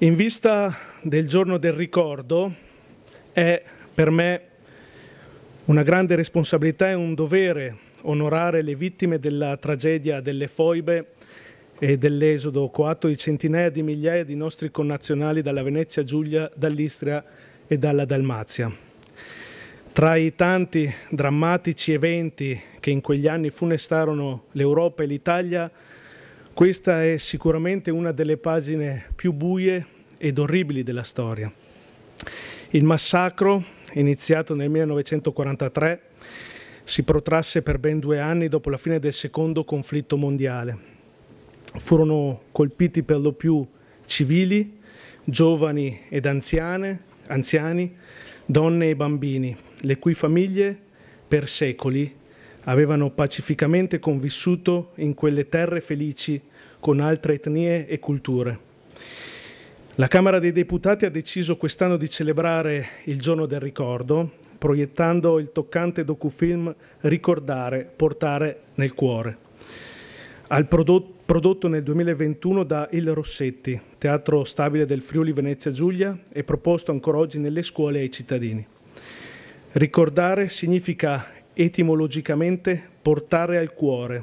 In vista del giorno del ricordo è per me una grande responsabilità e un dovere onorare le vittime della tragedia delle foibe e dell'esodo coatto di centinaia di migliaia di nostri connazionali dalla Venezia Giulia, dall'Istria e dalla Dalmazia. Tra i tanti drammatici eventi che in quegli anni funestarono l'Europa e l'Italia, questa è sicuramente una delle pagine più buie ed orribili della storia. Il massacro, iniziato nel 1943, si protrasse per ben due anni dopo la fine del secondo conflitto mondiale. Furono colpiti per lo più civili, giovani ed anziane, anziani, donne e bambini, le cui famiglie per secoli avevano pacificamente convissuto in quelle terre felici con altre etnie e culture. La Camera dei Deputati ha deciso quest'anno di celebrare il giorno del ricordo, proiettando il toccante docufilm Ricordare, portare nel cuore, al prodotto prodotto nel 2021 da Il Rossetti, teatro stabile del Friuli Venezia Giulia e proposto ancora oggi nelle scuole e ai cittadini. Ricordare significa etimologicamente portare al cuore,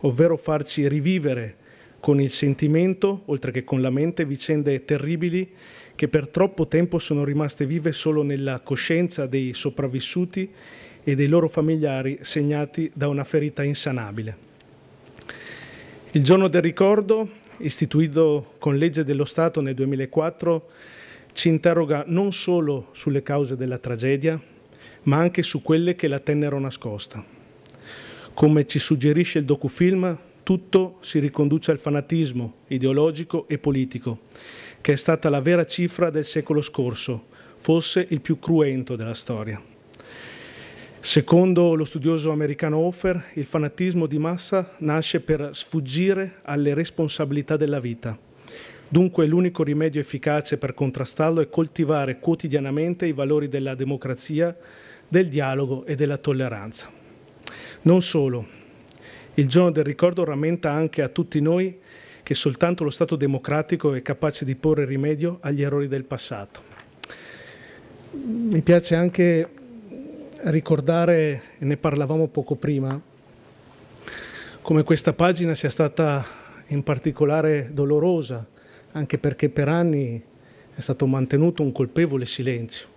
ovvero farci rivivere con il sentimento, oltre che con la mente, vicende terribili che per troppo tempo sono rimaste vive solo nella coscienza dei sopravvissuti e dei loro familiari segnati da una ferita insanabile. Il giorno del ricordo, istituito con legge dello Stato nel 2004, ci interroga non solo sulle cause della tragedia, ma anche su quelle che la tennero nascosta. Come ci suggerisce il docufilm, tutto si riconduce al fanatismo ideologico e politico, che è stata la vera cifra del secolo scorso, forse il più cruento della storia. Secondo lo studioso americano Hofer, il fanatismo di massa nasce per sfuggire alle responsabilità della vita. Dunque l'unico rimedio efficace per contrastarlo è coltivare quotidianamente i valori della democrazia, del dialogo e della tolleranza. Non solo, il giorno del ricordo rammenta anche a tutti noi che soltanto lo Stato democratico è capace di porre rimedio agli errori del passato. Mi piace anche ricordare, e ne parlavamo poco prima, come questa pagina sia stata in particolare dolorosa, anche perché per anni è stato mantenuto un colpevole silenzio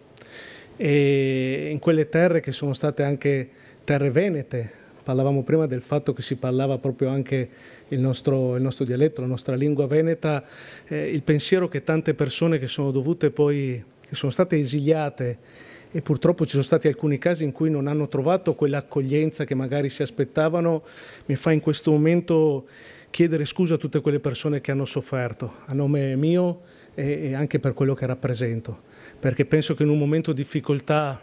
e in quelle terre che sono state anche terre venete, parlavamo prima del fatto che si parlava proprio anche il nostro, il nostro dialetto, la nostra lingua veneta, eh, il pensiero che tante persone che sono dovute poi, che sono state esiliate e purtroppo ci sono stati alcuni casi in cui non hanno trovato quell'accoglienza che magari si aspettavano, mi fa in questo momento chiedere scusa a tutte quelle persone che hanno sofferto a nome mio e, anche per quello che rappresento, perché penso che in un momento di difficoltà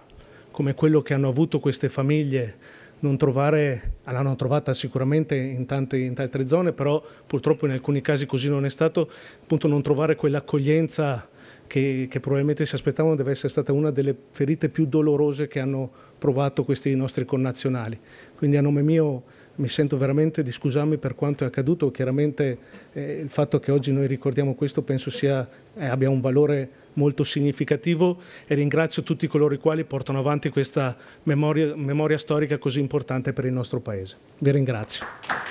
come quello che hanno avuto queste famiglie, non trovare, l'hanno trovata sicuramente in tante, in altre zone, però purtroppo in alcuni casi così non è stato, appunto non trovare quell'accoglienza che, che, probabilmente si aspettavano deve essere stata una delle ferite più dolorose che hanno provato questi nostri connazionali. Quindi a nome mio mi sento veramente di scusarmi per quanto è accaduto, chiaramente eh, il fatto che oggi noi ricordiamo questo penso sia, eh, abbia un valore molto significativo e ringrazio tutti coloro i quali portano avanti questa memoria, memoria storica così importante per il nostro Paese. Vi ringrazio.